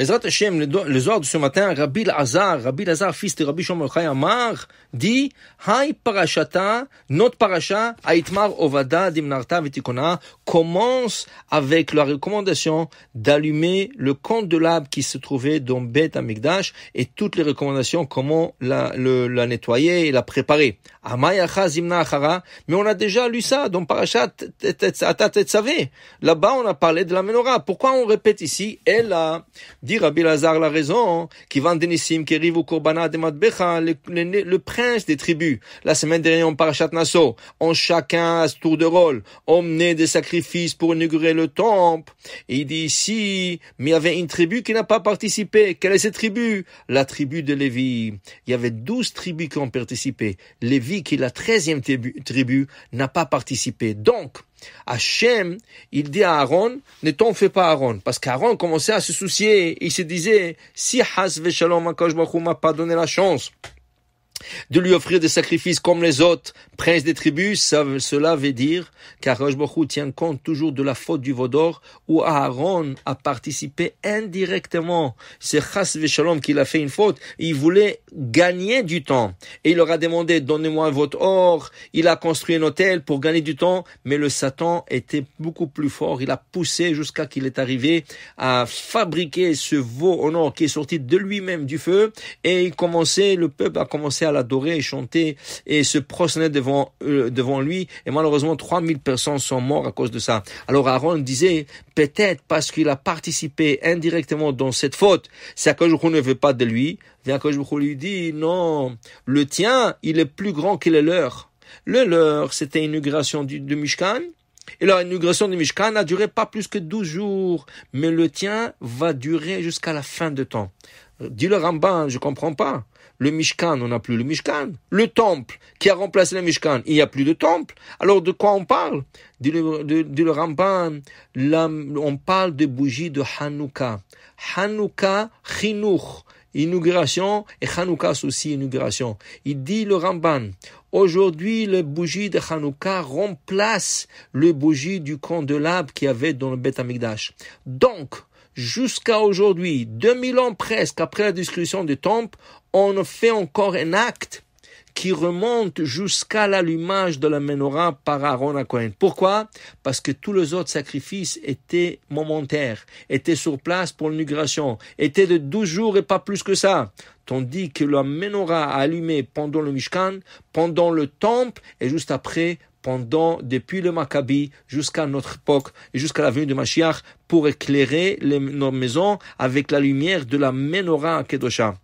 les Hashem, le Zohar de ce matin, Rabbi Lazar, Rabbi Lazar, fils de Rabbi Shomer Amar, dit, parashata, Ovada Dimnarta commence avec la recommandation d'allumer le de l'âme qui se trouvait dans Bet Amigdash et toutes les recommandations, comment la, la nettoyer et la préparer. Mais on a déjà lu ça dans Parashat Atat Là-bas, on a parlé de la menorah. Pourquoi on répète ici? Elle a Dit Rabbi Lazar la raison, hein, qui vend Denissim, qui arrive au courbana de Matbecha, le, prince des tribus. La semaine dernière, on parachat Nassau. On chacun à ce tour de rôle, emmené des sacrifices pour inaugurer le temple. Et il dit ici, mais il y avait une tribu qui n'a pas participé. Quelle est cette tribu? La tribu de Lévi. Il y avait douze tribus qui ont participé. Lévi, qui est la treizième tribu n'a pas participé. Donc, Hachem, il dit à Aaron, ne t'en fais pas Aaron. Parce qu'Aaron commençait à se soucier. Il se disait, si Has Veshalom Akosh m'a pas donné la chance de lui offrir des sacrifices comme les autres princes des tribus, cela veut dire car Baruch tient compte toujours de la faute du d'or où Aaron a participé indirectement. C'est Chas Veshalom qui l'a fait une faute. Il voulait gagner du temps. Et il leur a demandé, donnez-moi votre or. Il a construit un hôtel pour gagner du temps. Mais le Satan était beaucoup plus fort. Il a poussé jusqu'à qu'il est arrivé à fabriquer ce veau d'or qui est sorti de lui-même du feu. Et il commençait, le peuple a commencé à à l'adorer et chanter et se prosterner devant, euh, devant lui. Et malheureusement, 3000 personnes sont mortes à cause de ça. Alors Aaron disait, peut-être parce qu'il a participé indirectement dans cette faute, c'est que ne veut pas de lui. que je lui dit, non, le tien, il est plus grand que le leur. Le leur, c'était l'inauguration du, de Mishkan. Et leur inauguration du Mishkan n'a duré pas plus que douze jours, mais le tien va durer jusqu'à la fin de temps. Dit le Ramban, je comprends pas. Le Mishkan, on n'a plus le Mishkan. Le temple qui a remplacé le Mishkan, il n'y a plus de temple. Alors de quoi on parle Dit le, Ramban, on parle de bougies de Hanouka. Hanouka, Chinuch inauguration et Hanouka aussi inauguration. Il dit le Ramban, Aujourd'hui, le bougie de Hanouka remplace le bougie du candélabre qu'il y avait dans le Beth Amikdash. Donc, jusqu'à aujourd'hui, 2000 ans presque après la destruction du temple, on fait encore un acte qui remonte jusqu'à l'allumage de la menorah par Aaron à Cohen. Pourquoi Parce que tous les autres sacrifices étaient momentaires, étaient sur place pour l'inauguration, étaient de 12 jours et pas plus que ça tandis que la menorah a allumé pendant le Mishkan, pendant le temple et juste après pendant, depuis le Maccabi jusqu'à notre époque et jusqu'à la venue de Mashiach pour éclairer nos maisons avec la lumière de la menorah à Kedosha.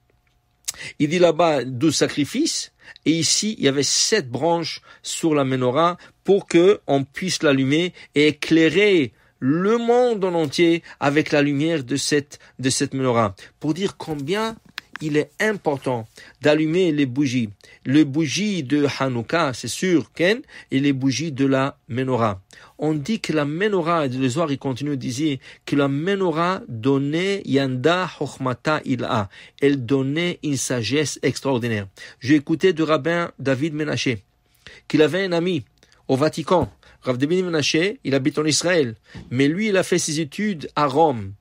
Il dit là-bas douze sacrifices, et ici, il y avait sept branches sur la menorah pour que on puisse l'allumer et éclairer le monde en entier avec la lumière de cette, de cette menorah. Pour dire combien il est important d'allumer les bougies. Les bougies de Hanouka, c'est sûr, Ken, et les bougies de la menorah. On dit que la menorah, le Zohar, il continue dire que la menorah donnait yanda chokhmata il'a. Elle donnait une sagesse extraordinaire. J'ai écouté du rabbin David Menaché, qu'il avait un ami au Vatican. rabbin David Menaché, il habite en Israël. Mais lui, il a fait ses études à Rome.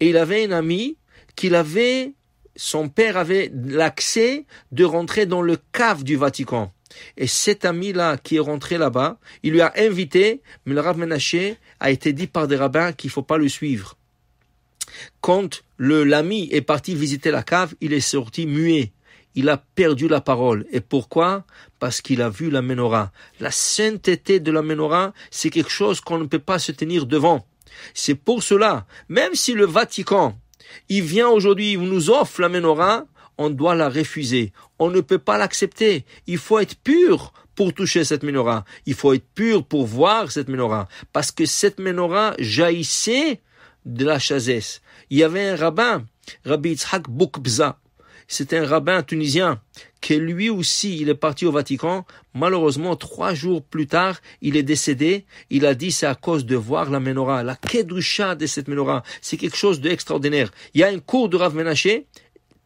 Et il avait un ami qu'il avait son père avait l'accès de rentrer dans le cave du Vatican. Et cet ami-là qui est rentré là-bas, il lui a invité, mais le rabbin a été dit par des rabbins qu'il faut pas le suivre. Quand le l'ami est parti visiter la cave, il est sorti muet. Il a perdu la parole. Et pourquoi Parce qu'il a vu la menorah. La sainteté de la menorah, c'est quelque chose qu'on ne peut pas se tenir devant. C'est pour cela, même si le Vatican il vient aujourd'hui, il nous offre la menorah, on doit la refuser. On ne peut pas l'accepter. Il faut être pur pour toucher cette menorah. Il faut être pur pour voir cette menorah. Parce que cette menorah jaillissait de la chazesse. Il y avait un rabbin, Rabbi Itzhak Bokbza c'est un rabbin tunisien qui lui aussi, il est parti au Vatican. Malheureusement, trois jours plus tard, il est décédé. Il a dit c'est à cause de voir la menorah, la kedusha de cette menorah. C'est quelque chose d'extraordinaire. Il y a une cour de Rav Menaché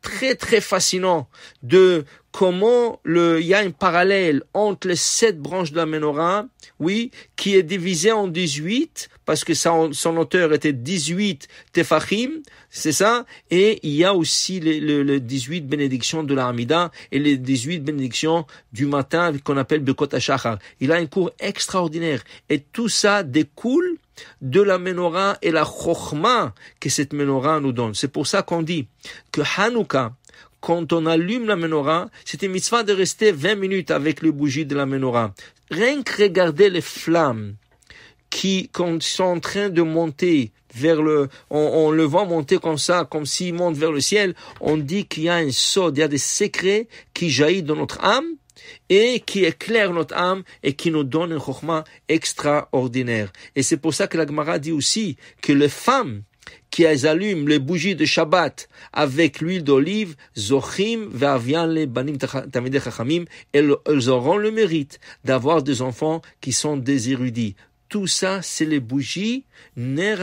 très très fascinant de comment le, il y a un parallèle entre les sept branches de la menorah, oui, qui est divisé en 18, parce que son, auteur était 18 Tefachim, c'est ça, et il y a aussi les, 18 bénédictions de l'Armida et les 18 bénédictions du matin qu'on appelle Bekot HaShachar. Il a un cours extraordinaire, et tout ça découle de la menorah et la Chochma que cette menorah nous donne. C'est pour ça qu'on dit que Hanouka, quand on allume la menorah, c'est une mitzvah de rester 20 minutes avec le bougie de la menorah. Rien que regarder les flammes qui, quand sont en train de monter vers le, on, le voit monter comme ça, comme s'il monte vers le ciel, on dit qu'il y a un sod, il y a des secrets qui jaillissent dans notre âme et qui éclaire notre âme et qui nous donne un chokma extraordinaire. Et c'est pour ça que la Gemara dit aussi que les femmes qui allument les bougies de Shabbat avec l'huile d'olive, zochim le banim elles auront le mérite d'avoir des enfants qui sont des érudits. Tout ça, c'est les bougies ner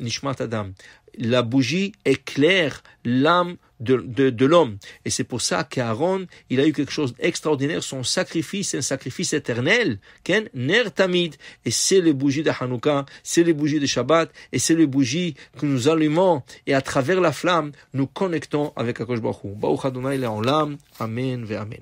nishmat adam. La bougie éclaire l'âme de, de, l'homme. Et c'est pour ça qu'Aaron, il a eu quelque chose d'extraordinaire. Son sacrifice, un sacrifice éternel, ken ner tamid. Et c'est les bougies de Hanouka, c'est les bougies de Shabbat, et c'est les bougies que nous allumons. Et à travers la flamme, nous connectons avec Akosh Baruch Hu. Baruch il est en l'âme. Amen, Amen.